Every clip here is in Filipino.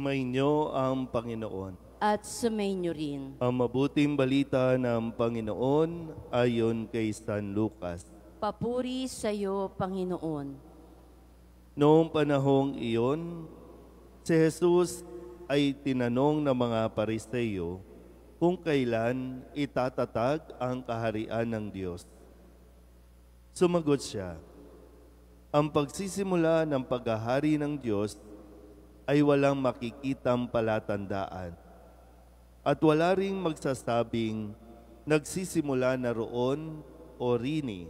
Sumainyo ang Panginoon. At sumainyo rin. Ang mabuting balita ng Panginoon ayon kay San Lucas. Papuri sa iyo, Panginoon. Noong panahong iyon, si Jesus ay tinanong ng mga pariseyo kung kailan itatatag ang kaharian ng Diyos. Sumagot siya, Ang pagsisimula ng paghahari ng Diyos ay walang makikitang palatandaan. At wala ring magsasabing nagsisimula na roon o rini,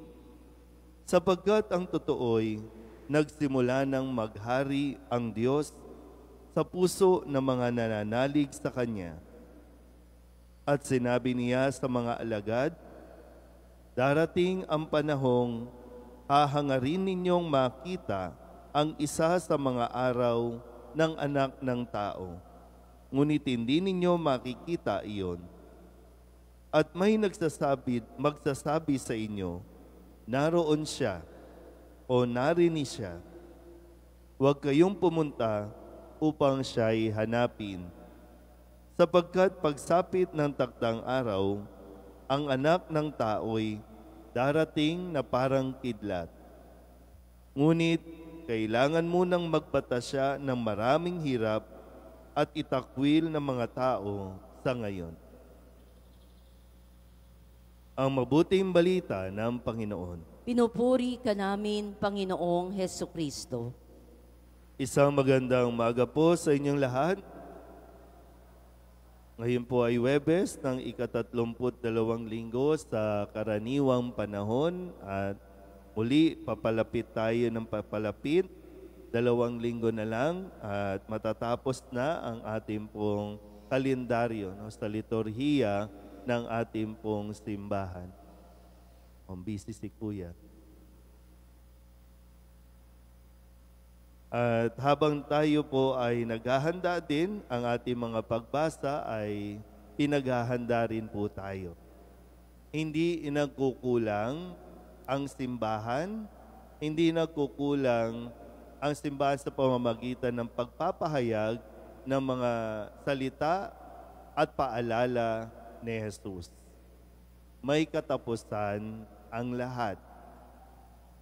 sapagkat ang totoo'y nagsimula ng maghari ang Diyos sa puso ng mga nananalig sa Kanya. At sinabi niya sa mga alagad, Darating ang panahong hahangarin ninyong makita ang isa sa mga araw ng anak ng tao. Ngunit hindi ninyo makikita iyon. At may nagsasabi, magsasabi sa inyo, naroon siya o narini siya. Huwag kayong pumunta upang siya'y hanapin. Sapagkat pagsapit ng takdang araw, ang anak ng tao'y darating na parang kidlat. Ngunit kailangan mo nang magpatasya ng maraming hirap at itakwil ng mga tao sa ngayon. Ang mabuting balita ng Panginoon. Pinupuri ka namin, Panginoong Heso Kristo. Isang magandang umaga po sa inyong lahat. Ngayon po ay Webes ng ikatatlumput dalawang linggo sa karaniwang panahon at Muli, papalapit tayo ng papalapit. Dalawang linggo na lang at matatapos na ang ating pong kalendaryo, no, sa liturhiya ng ating pong simbahan. Ang busy si Kuya. At habang tayo po ay naghahanda din, ang ating mga pagbasa ay pinaghahanda rin po tayo. Hindi inagkukulang ang simbahan, hindi nagkukulang ang simbahan sa pamamagitan ng pagpapahayag ng mga salita at paalala ni Jesus. May katapusan ang lahat.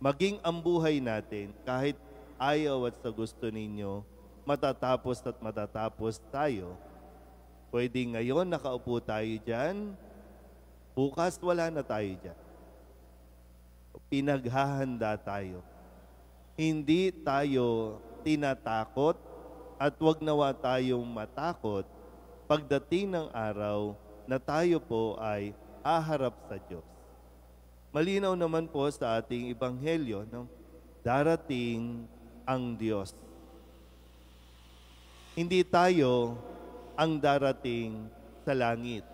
Maging ang buhay natin, kahit ayaw at sa gusto ninyo, matatapos at matatapos tayo. Pwede ngayon nakaupo tayo dyan, bukas wala na tayo dyan pinaghahanda tayo. Hindi tayo tinatakot at wag nawa tayong matakot pagdating ng araw na tayo po ay aharap sa Diyos. Malinaw naman po sa ating ibanghelyo, no? darating ang Diyos. Hindi tayo ang darating sa langit.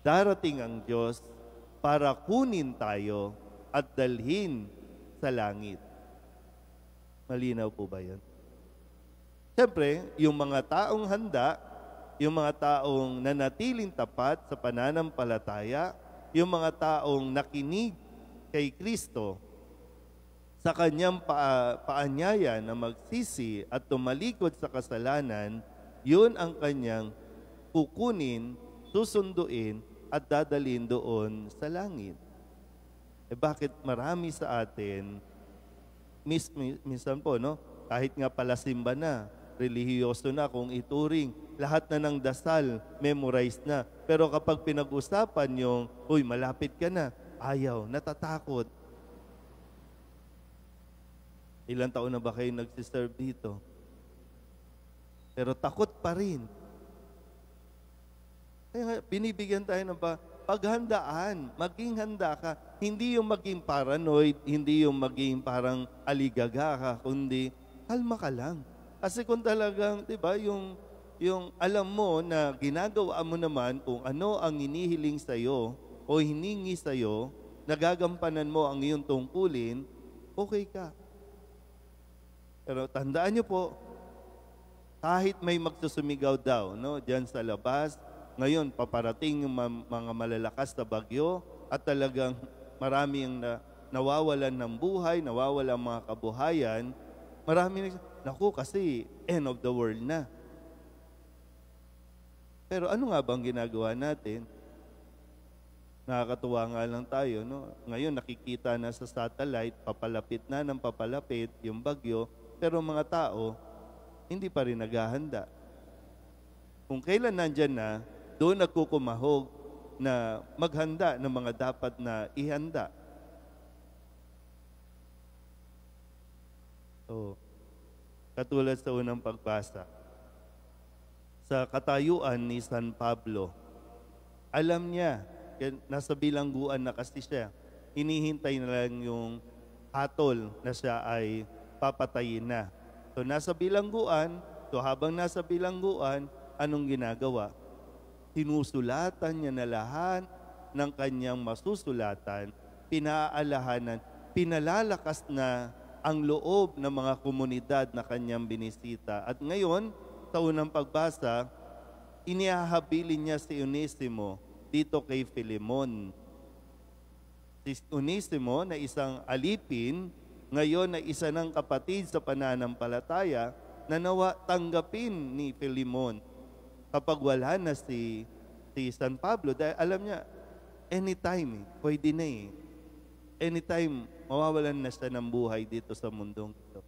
Darating ang Diyos para kunin tayo at dalhin sa langit. Malinaw po ba yan? Siyempre, yung mga taong handa, yung mga taong nanatiling tapat sa pananampalataya, yung mga taong nakinig kay Kristo sa kanyang pa- paanyaya na magsisi at tumalikod sa kasalanan, yun ang kanyang kukunin, susunduin at dadalhin doon sa langit. Eh bakit marami sa atin, mis, mis, minsan po, no? kahit nga pala simba na, relihiyoso na kung ituring, lahat na ng dasal, memorized na. Pero kapag pinag-usapan yung, uy, malapit ka na, ayaw, natatakot. Ilang taon na ba kayo nagsiserve dito? Pero takot pa rin. Kaya binibigyan tayo ng ba, paghandaan, maging handa ka. Hindi yung maging paranoid, hindi yung maging parang aligaga ka, kundi kalma ka lang. Kasi kung talagang, di ba, yung, yung alam mo na ginagawa mo naman kung ano ang inihiling sa'yo o hiningi sa'yo, nagagampanan mo ang iyong tungkulin, okay ka. Pero tandaan niyo po, kahit may magsusumigaw daw, no, diyan sa labas, ngayon, paparating yung mga malalakas na bagyo at talagang marami ang na, nawawalan ng buhay, nawawalan ang mga kabuhayan. Marami na, naku kasi end of the world na. Pero ano nga bang ginagawa natin? Nakakatuwa nga lang tayo, no? Ngayon nakikita na sa satellite, papalapit na ng papalapit yung bagyo, pero mga tao, hindi pa rin naghahanda. Kung kailan nandyan na, doon nagkukumahog na maghanda ng mga dapat na ihanda. So, katulad sa unang pagbasa, sa katayuan ni San Pablo, alam niya, nasa bilangguan na kasi siya, hinihintay na lang yung hatol na siya ay papatayin na. So nasa bilangguan, so habang nasa bilangguan, anong ginagawa? sinusulatan niya na lahat ng kanyang masusulatan, pinaalahanan, pinalalakas na ang loob ng mga komunidad na kanyang binisita. At ngayon, sa unang pagbasa, inihahabilin niya si Unisimo dito kay Filimon. Si Unisimo na isang alipin, ngayon na isa ng kapatid sa pananampalataya, na nawa tanggapin ni Filimon kapag wala na si, si San Pablo, dahil alam niya, anytime, eh, pwede na eh. Anytime, mawawalan na siya ng buhay dito sa mundong ito.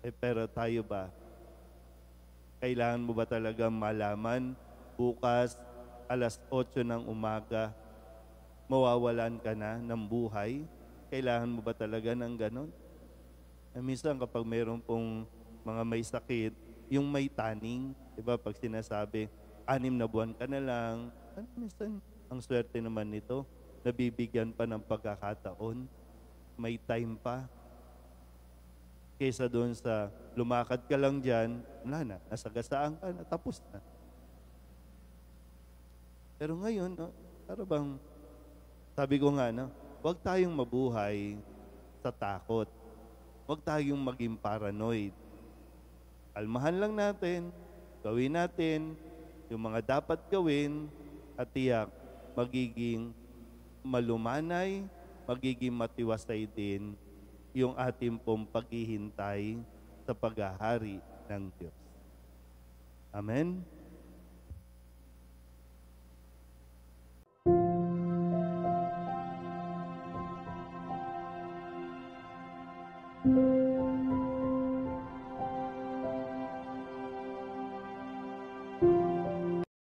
Eh, pero tayo ba, kailangan mo ba talaga malaman bukas alas 8 ng umaga, mawawalan ka na ng buhay? Kailangan mo ba talaga ng ganon? Eh, minsan kapag mayroon pong mga may sakit, yung may tanning, Diba, pag sinasabi, anim na buwan ka na lang, ano, minsan, ang swerte naman nito, nabibigyan pa ng pagkakataon, may time pa. Kaysa doon sa lumakad ka lang dyan, wala na, nasagasaan ka na, tapos na. Pero ngayon, no, para bang, sabi ko nga, no, huwag tayong mabuhay sa takot. Huwag tayong maging paranoid. Almahan lang natin, Gawin natin yung mga dapat gawin at tiyak magiging malumanay, magiging matiwasay din yung ating pong paghihintay sa paghahari ng Diyos. Amen?